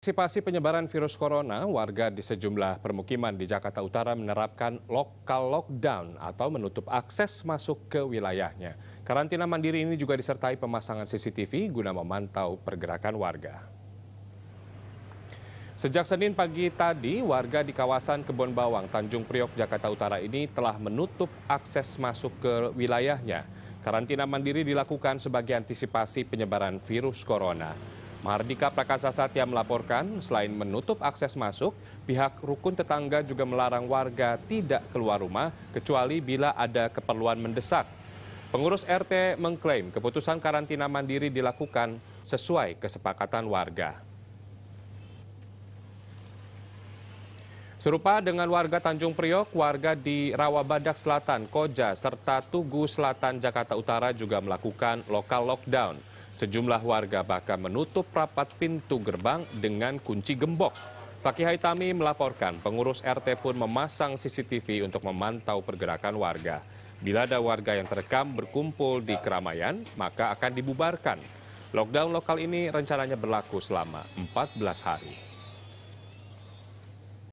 Antisipasi penyebaran virus corona, warga di sejumlah permukiman di Jakarta Utara menerapkan lokal lockdown atau menutup akses masuk ke wilayahnya. Karantina mandiri ini juga disertai pemasangan CCTV guna memantau pergerakan warga. Sejak Senin pagi tadi, warga di kawasan Kebon Bawang, Tanjung Priok, Jakarta Utara ini telah menutup akses masuk ke wilayahnya. Karantina mandiri dilakukan sebagai antisipasi penyebaran virus corona. Mardika Prakasa Satya melaporkan, selain menutup akses masuk, pihak rukun tetangga juga melarang warga tidak keluar rumah kecuali bila ada keperluan mendesak. Pengurus RT mengklaim keputusan karantina mandiri dilakukan sesuai kesepakatan warga. Serupa dengan warga Tanjung Priok, warga di Rawabadak Selatan, Koja, serta Tugu Selatan, Jakarta Utara juga melakukan lokal lockdown. Sejumlah warga bahkan menutup rapat pintu gerbang dengan kunci gembok. Fakih Haitami melaporkan pengurus RT pun memasang CCTV untuk memantau pergerakan warga. Bila ada warga yang terekam berkumpul di keramaian, maka akan dibubarkan. Lockdown lokal ini rencananya berlaku selama 14 hari.